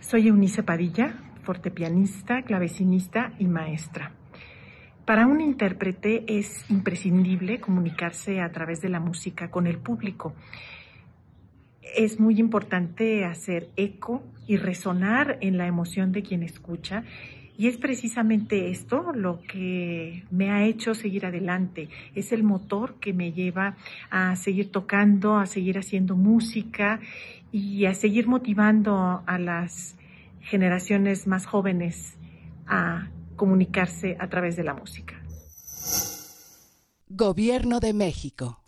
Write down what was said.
Soy Eunice Padilla, fortepianista, clavecinista y maestra. Para un intérprete es imprescindible comunicarse a través de la música con el público. Es muy importante hacer eco y resonar en la emoción de quien escucha y es precisamente esto lo que me ha hecho seguir adelante. Es el motor que me lleva a seguir tocando, a seguir haciendo música y a seguir motivando a las generaciones más jóvenes a comunicarse a través de la música. Gobierno de México.